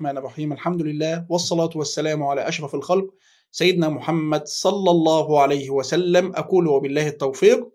الرحمن الرحيم الحمد لله والصلاة والسلام على أشرف الخلق سيدنا محمد صلى الله عليه وسلم أقول وبالله التوفيق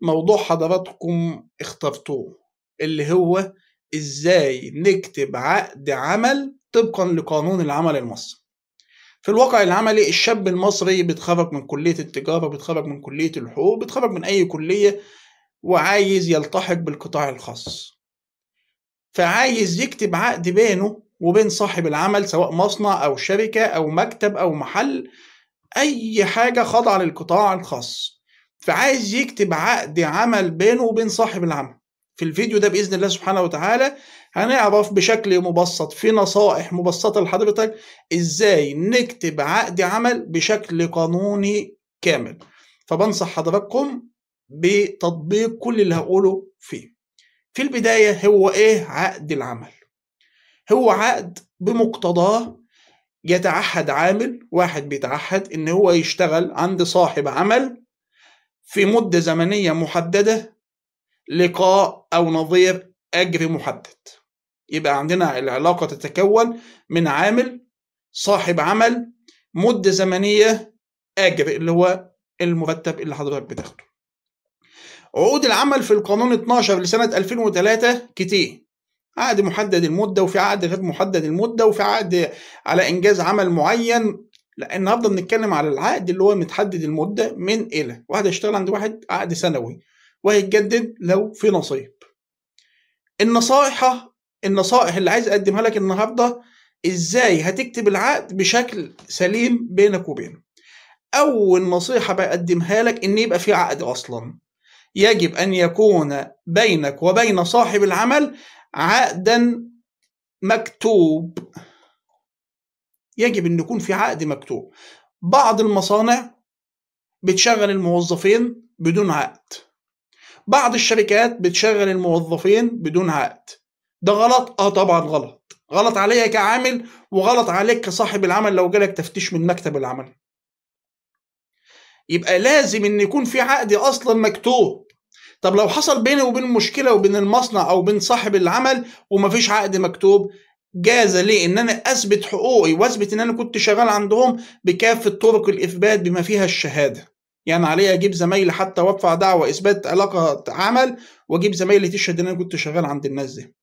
موضوع حضراتكم اخترتوه اللي هو إزاي نكتب عقد عمل طبقا لقانون العمل المصري في الواقع العملي الشاب المصري بيتخرج من كلية التجارة بيتخرج من كلية الحقوق بيتخرج من أي كلية وعايز يلتحق بالقطاع الخاص فعايز يكتب عقد بينه وبين صاحب العمل سواء مصنع أو شركة أو مكتب أو محل أي حاجة خاضعة للقطاع الخاص فعايز يكتب عقد عمل بينه وبين صاحب العمل في الفيديو ده بإذن الله سبحانه وتعالى هنعرف بشكل مبسط في نصائح مبسطة لحضرتك إزاي نكتب عقد عمل بشكل قانوني كامل فبنصح حضراتكم بتطبيق كل اللي هقوله فيه في البداية هو إيه عقد العمل هو عقد بمقتضاه يتعهد عامل واحد بيتعهد ان هو يشتغل عند صاحب عمل في مدة زمنية محددة لقاء او نظير اجر محدد يبقى عندنا العلاقة تتكون من عامل صاحب عمل مدة زمنية اجر اللي هو المرتب اللي حضرتك بتاخده عقود العمل في القانون 12 لسنة 2003 كتير عقد محدد المده وفي عقد غير محدد المده وفي عقد على انجاز عمل معين لا النهارده بنتكلم على العقد اللي هو متحدد المده من الى واحد هيشتغل عند واحد عقد سنوي وهيتجدد لو في نصيب النصائح النصائح اللي عايز اقدمها لك النهارده ازاي هتكتب العقد بشكل سليم بينك وبينه اول نصيحه بقدمها لك ان يبقى في عقد اصلا يجب ان يكون بينك وبين صاحب العمل عقدا مكتوب يجب ان يكون في عقد مكتوب بعض المصانع بتشغل الموظفين بدون عقد بعض الشركات بتشغل الموظفين بدون عقد ده غلط اه طبعا غلط غلط عليا كعامل وغلط عليك كصاحب العمل لو جالك تفتيش من مكتب العمل يبقى لازم ان يكون في عقد اصلا مكتوب طب لو حصل بيني وبين مشكله وبين المصنع او بين صاحب العمل ومفيش عقد مكتوب جاز لي ان انا اثبت حقوقي واثبت ان انا كنت شغال عندهم بكافه طرق الاثبات بما فيها الشهاده يعني عليا اجيب زمايلي حتى وادفع دعوه اثبات علاقه عمل واجيب زمايلي تشهد ان انا كنت شغال عند الناس دي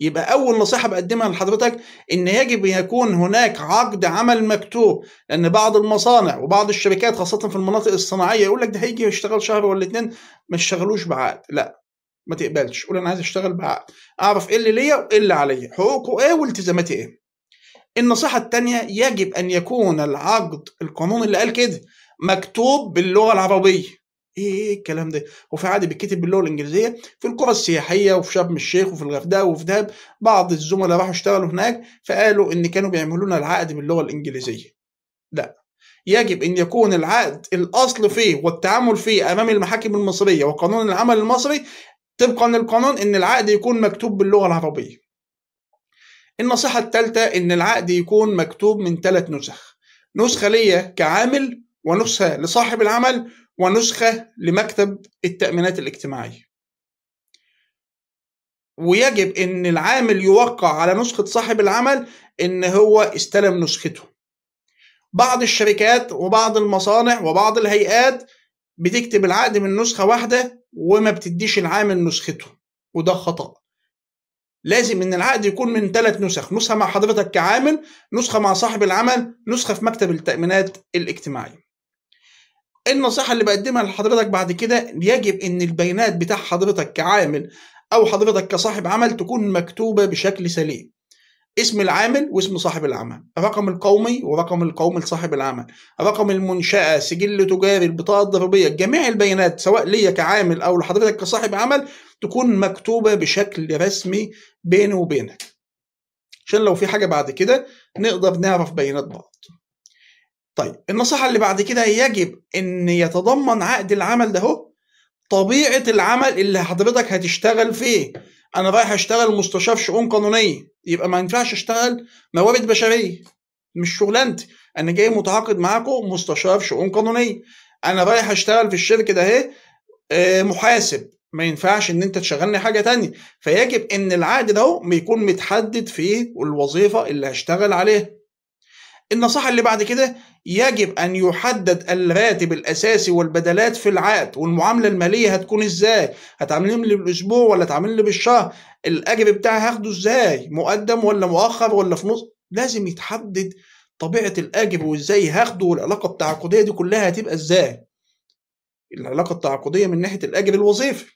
يبقى اول نصيحه بقدمها لحضرتك ان يجب ان يكون هناك عقد عمل مكتوب لان بعض المصانع وبعض الشركات خاصه في المناطق الصناعيه يقول لك ده هيجي يشتغل شهر ولا اتنين ما تشتغلوش بعقد لا ما تقبلش قول انا عايز اشتغل بعقد اعرف ايه اللي ليا وايه اللي عليا حقوقه ايه والتزاماتي ايه النصيحه الثانيه يجب ان يكون العقد القانون اللي قال كده مكتوب باللغه العربيه إيه،, ايه ايه الكلام ده هو في عادي بيتكتب باللغه الانجليزيه في القرى السياحيه وفي شرم الشيخ وفي الغردقه وفي دهب بعض الزملاء راحوا اشتغلوا هناك فقالوا ان كانوا بيعملوا لنا العقد باللغه الانجليزيه لا يجب ان يكون العقد الاصل فيه والتعامل فيه امام المحاكم المصريه وقانون العمل المصري طبقا للقانون ان العقد يكون مكتوب باللغه العربيه النصيحه الثالثه ان العقد يكون مكتوب من ثلاث نسخ نسخه ليا كعامل ونسخه لصاحب العمل ونسخة لمكتب التأمينات الاجتماعية ويجب ان العامل يوقع على نسخة صاحب العمل ان هو استلم نسخته بعض الشركات وبعض المصانع وبعض الهيئات بتكتب العقد من نسخة واحدة وما بتديش العامل نسخته وده خطأ لازم ان العقد يكون من ثلاث نسخ نسخة مع حضرتك كعامل نسخة مع صاحب العمل نسخة في مكتب التأمينات الاجتماعية النصيحه اللي بقدمها لحضرتك بعد كده يجب ان البيانات بتاع حضرتك كعامل او حضرتك كصاحب عمل تكون مكتوبه بشكل سليم اسم العامل واسم صاحب العمل رقم القومي ورقم القومي لصاحب العمل رقم المنشأة سجل تجاري البطاقة الضريبية جميع البيانات سواء ليا كعامل أو لحضرتك كصاحب عمل تكون مكتوبة بشكل رسمي بيني وبينك عشان لو في حاجة بعد كده نقدر نعرف بيانات بعض طيب النصيحه اللي بعد كده يجب ان يتضمن عقد العمل ده هو طبيعه العمل اللي حضرتك هتشتغل فيه انا رايح اشتغل مستشار شؤون قانونيه يبقى ما ينفعش اشتغل موارد بشريه مش شغلانتي انا جاي متعاقد معاكم مستشار شؤون قانونيه انا رايح اشتغل في الشركه ده إيه؟ اهي محاسب ما ينفعش ان انت تشغلني حاجه تانية فيجب ان العقد ده يكون متحدد فيه الوظيفه اللي هشتغل عليها النصيحة اللي بعد كده يجب أن يحدد الراتب الأساسي والبدلات في العقد والمعاملة المالية هتكون إزاي هتعاملهم لي بالأسبوع ولا تعامل لي بالشهر الأجر بتاعي هاخده إزاي مقدم ولا مؤخر ولا في نص لازم يتحدد طبيعة الأجر وإزاي هاخده والعلاقة التعاقدية دي كلها هتبقى إزاي العلاقة التعاقدية من ناحية الأجر الوظيفي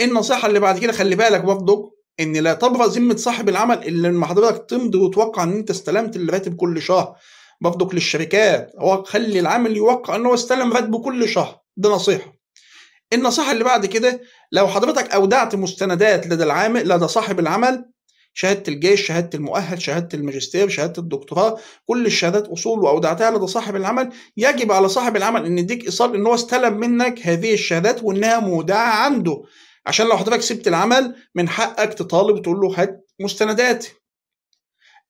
النصيحة اللي بعد كده خلي بالك برضه ان لا تبرأ ذمه صاحب العمل الا لما حضرتك تمضي وتوقع ان انت استلمت الراتب كل شهر برضك للشركات هو خلي العامل يوقع ان هو استلم راتبه كل شهر ده نصيحه النصيحه اللي بعد كده لو حضرتك اودعت مستندات لدى العامل لدى صاحب العمل شهاده الجيش شهاده المؤهل شهاده الماجستير شهاده الدكتوراه كل الشهادات اصول واودعتها لدى صاحب العمل يجب على صاحب العمل ان يديك ايصال ان هو استلم منك هذه الشهادات وانها مودعه عنده عشان لو حضرتك سبت العمل من حقك تطالب وتقول له هات مستنداتي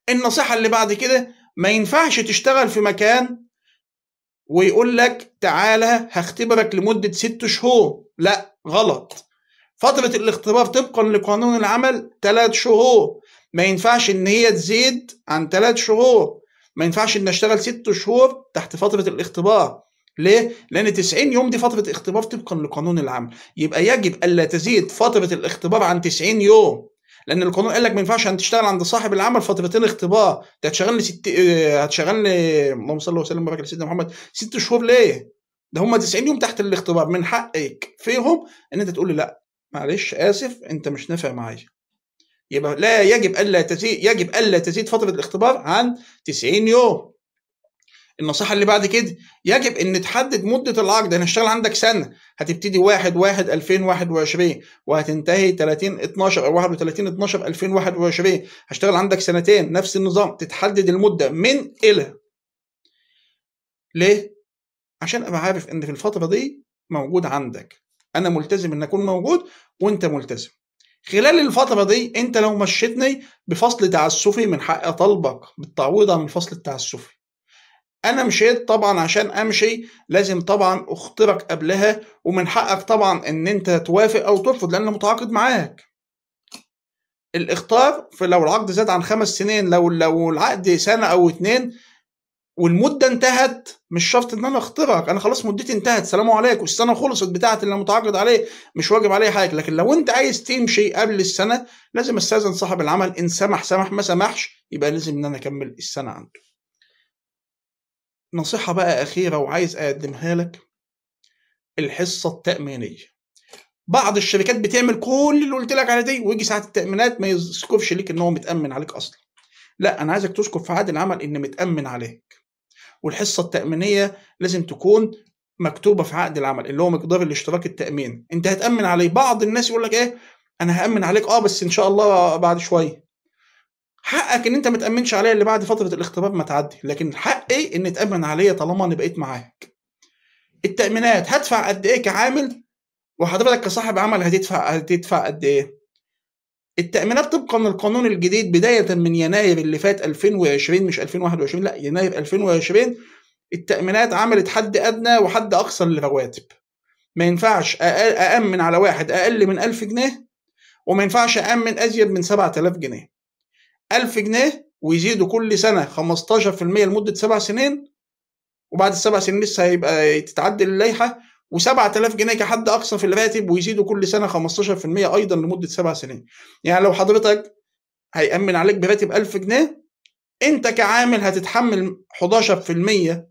النصيحة اللي بعد كده ما ينفعش تشتغل في مكان ويقول لك تعالى هختبرك لمدة ست شهور لا غلط فترة الاختبار طبقا لقانون العمل ثلاث شهور ما ينفعش ان هي تزيد عن ثلاث شهور ما ينفعش ان اشتغل ست شهور تحت فترة الاختبار ليه؟ لأن 90 يوم دي فترة اختبار طبقا لقانون العمل، يبقى يجب ألا تزيد فترة الاختبار عن 90 يوم، لأن القانون قال لك ما ينفعش أن تشتغل عند صاحب العمل فترتين اختبار، أنت هتشغلني ست آه، هتشغلني اللهم صل وسلم وبارك على سيدنا محمد ست شهور ليه؟ ده هم 90 يوم تحت الاختبار من حقك فيهم إن أنت تقول لي لأ معلش آسف أنت مش نافع معايا. يبقى لا يجب ألا تزيد يجب ألا تزيد فترة الاختبار عن 90 يوم. النصيحه اللي بعد كده يجب ان تحدد مده العقد يعني هنشتغل عندك سنه هتبتدي 1 1 2021 وهتنتهي 30 12 او 31 12 2021 هشتغل عندك سنتين نفس النظام تتحدد المده من الى ليه؟ عشان ابقى عارف ان في الفتره دي موجود عندك انا ملتزم ان اكون موجود وانت ملتزم خلال الفترة دي انت لو مشيتني بفصل تعسفي من حق طلبك بالتعويض عن الفصل التعسفي انا مشيت طبعا عشان امشي لازم طبعا اخطبك قبلها ومن حقك طبعا ان انت توافق او ترفض لان متعاقد معاك الاخطار لو العقد زاد عن خمس سنين لو لو العقد سنه او اتنين والمده انتهت مش شرط ان انا اخترك انا خلاص مدتي انتهت سلام عليكم السنه خلصت بتاعت اللي متعاقد عليه مش واجب عليه حاجه لكن لو انت عايز تمشي قبل السنه لازم استاذن صاحب العمل ان سمح سمح ما سمحش يبقى لازم ان انا اكمل السنه عنده نصيحة بقى أخيرة وعايز أقدمها لك الحصة التأمينية بعض الشركات بتعمل كل اللي قلت لك على دي ويجي ساعة التأمينات ما يذكرش ليك إن هو متأمن عليك أصلا لا أنا عايزك تذكر في عقد العمل إن متأمن عليك والحصة التأمينية لازم تكون مكتوبة في عقد العمل اللي هو مقدار الاشتراك التأمين أنت هتأمن عليه بعض الناس يقول لك إيه أنا هأمن عليك أه بس إن شاء الله بعد شوية حقك ان انت ما تامنش عليا اللي بعد فتره الاختبار ما تعدي لكن حقي ان اتامن عليا طالما انا بقيت معاك التامينات هدفع قد ايه كعامل وحضرتك كصاحب عمل هتدفع هتدفع قد ايه التأمينات طبقا للقانون الجديد بداية من يناير اللي فات 2020 مش 2021 لا يناير 2020 التأمينات عملت حد أدنى وحد أقصى للرواتب ما ينفعش أأمن على واحد أقل من 1000 جنيه وما ينفعش أأمن أزيد من 7000 جنيه 1000 جنيه ويزيدوا كل سنه 15% لمده سبع سنين وبعد السبع سنين لسه هيبقى تتعدل اللائحه و7000 جنيه كحد اقصى في الراتب ويزيدوا كل سنه 15% ايضا لمده سبع سنين يعني لو حضرتك هيأمن عليك براتب 1000 جنيه انت كعامل هتتحمل 11%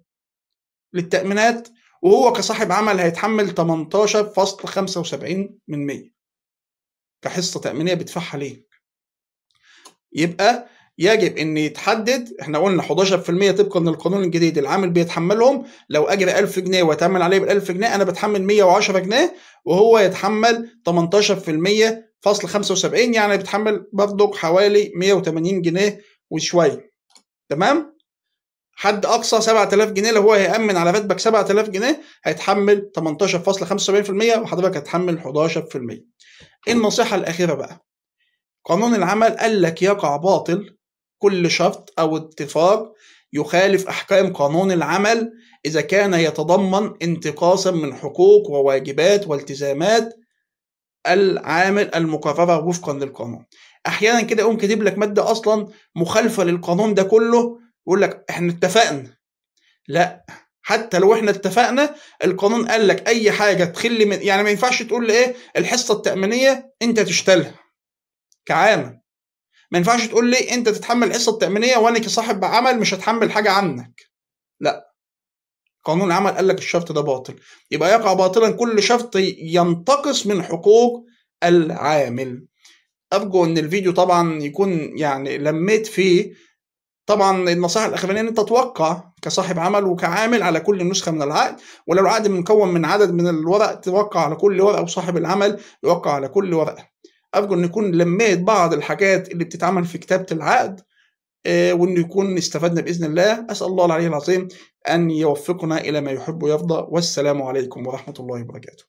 للتأمينات وهو كصاحب عمل هيتحمل 18.75% كحصة تأمينية بيدفعها ليه يبقى يجب ان يتحدد احنا قلنا 11% طبقا للقانون الجديد العامل بيتحملهم لو اجر 1000 جنيه واتعمل عليه بال 1000 جنيه انا بتحمل 110 جنيه وهو يتحمل 18% فاصل 75 يعني بيتحمل برضك حوالي 180 جنيه وشويه تمام حد اقصى 7000 جنيه لو هو هيامن على راتبك 7000 جنيه هيتحمل 18.75% وحضرتك هتحمل 11% إيه النصيحه الاخيره بقى قانون العمل قال لك يقع باطل كل شرط أو اتفاق يخالف أحكام قانون العمل إذا كان يتضمن انتقاصا من حقوق وواجبات والتزامات العامل المقررة وفقا للقانون أحيانا كده يقوم كاتب لك مادة أصلا مخالفة للقانون ده كله يقول لك إحنا اتفقنا لا حتى لو احنا اتفقنا القانون قال لك اي حاجه تخل من يعني ما ينفعش تقول لي ايه الحصه التامينيه انت تشتلها كعامل ما ينفعش تقول لي انت تتحمل الحصه التامينيه وانا كصاحب عمل مش هتحمل حاجه عنك لا قانون العمل قال لك الشرط ده باطل يبقى يقع باطلا كل شرط ينتقص من حقوق العامل ارجو ان الفيديو طبعا يكون يعني لميت فيه طبعا النصيحه الاخرانيه ان انت توقع كصاحب عمل وكعامل على كل نسخه من العقد ولو العقد مكون من عدد من الورق توقع على كل ورقه وصاحب العمل يوقع على كل ورقه ارجو ان يكون لميت بعض الحاجات اللي بتتعمل في كتابه العقد آه، وان يكون استفدنا باذن الله اسال الله العلي العظيم ان يوفقنا الى ما يحب ويرضى والسلام عليكم ورحمه الله وبركاته